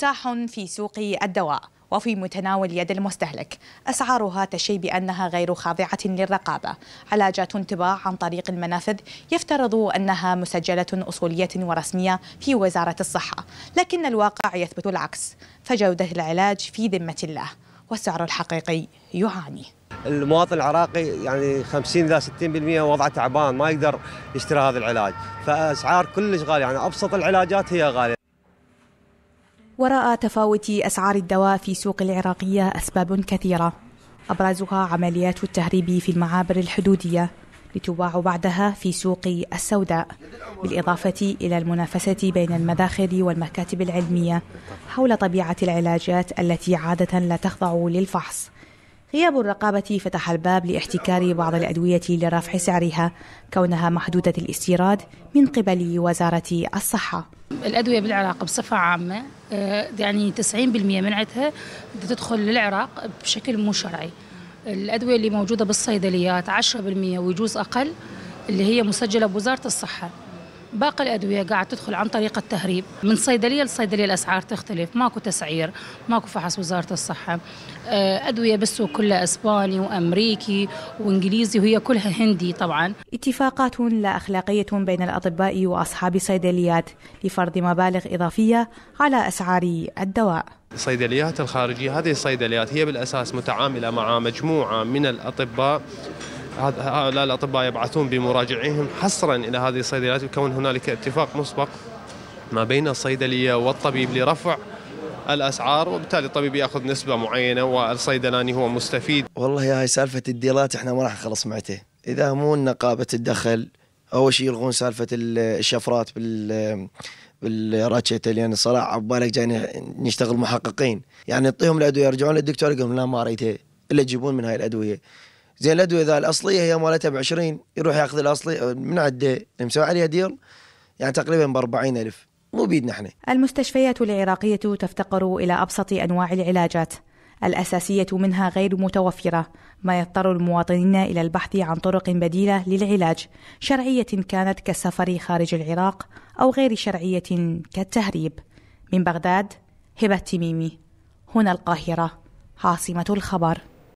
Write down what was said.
متاح في سوق الدواء وفي متناول يد المستهلك أسعارها تشي بأنها غير خاضعة للرقابة علاجات تباع عن طريق المنافذ يفترض أنها مسجلة أصولية ورسمية في وزارة الصحة لكن الواقع يثبت العكس فجودة العلاج في ذمة الله والسعر الحقيقي يعاني المواطن العراقي يعني 50 الى 60% وضعه تعبان ما يقدر يشتري هذا العلاج فاسعار كلش غاليه يعني ابسط العلاجات هي غاليه وراء تفاوت أسعار الدواء في سوق العراقية أسباب كثيرة أبرزها عمليات التهريب في المعابر الحدودية لتباع بعدها في سوق السوداء بالإضافة إلى المنافسة بين المداخل والمكاتب العلمية حول طبيعة العلاجات التي عادة لا تخضع للفحص غياب الرقابة فتح الباب لاحتكار بعض الأدوية لرفع سعرها كونها محدودة الاستيراد من قبل وزارة الصحة الأدوية بالعراق بصفة عامة آه، يعني 90% منعتها تدخل للعراق بشكل مو شرعي الأدوية اللي موجودة بالصيدليات 10% ويجوز أقل اللي هي مسجلة بوزارة الصحة باقي الادويه قاعد تدخل عن طريق التهريب من صيدليه لصيدليه الاسعار تختلف ماكو تسعير ماكو فحص وزاره الصحه آه، ادويه بالسوق كلها اسباني وامريكي وانجليزي وهي كلها هندي طبعا اتفاقات لا اخلاقيه بين الاطباء واصحاب صيدليات لفرض مبالغ اضافيه على اسعار الدواء الصيدليات الخارجية هذه الصيدليات هي بالأساس متعاملة مع مجموعة من الأطباء هؤلاء الأطباء يبعثون بمراجعيهم حصرا إلى هذه الصيدليات يكون هنالك اتفاق مسبق ما بين الصيدلية والطبيب لرفع الاسعار وبالتالي الطبيب ياخذ نسبه معينه والصيدلاني هو مستفيد. والله يا هاي سالفه الديلات احنا ما راح نخلص معته، اذا مو نقابه الدخل اول شيء يلغون سالفه الشفرات بال بالراتشيتا لان الصراحه عبالك جاي نشتغل محققين، يعني نعطيهم الادويه يرجعون للدكتور يقول لهم لا ما اريدها الا تجيبون من هاي الادويه. زين الادويه ذا الاصليه هي مالتها ب 20 يروح ياخذ الاصلي من عده مسوي عليها ديل يعني تقريبا ب 40000 مو بيدنا احنا المستشفيات العراقيه تفتقر الى ابسط انواع العلاجات الاساسيه منها غير متوفره ما يضطر المواطنين الى البحث عن طرق بديله للعلاج شرعيه كانت كالسفر خارج العراق او غير شرعيه كالتهريب من بغداد هبه تميمي هنا القاهره عاصمه الخبر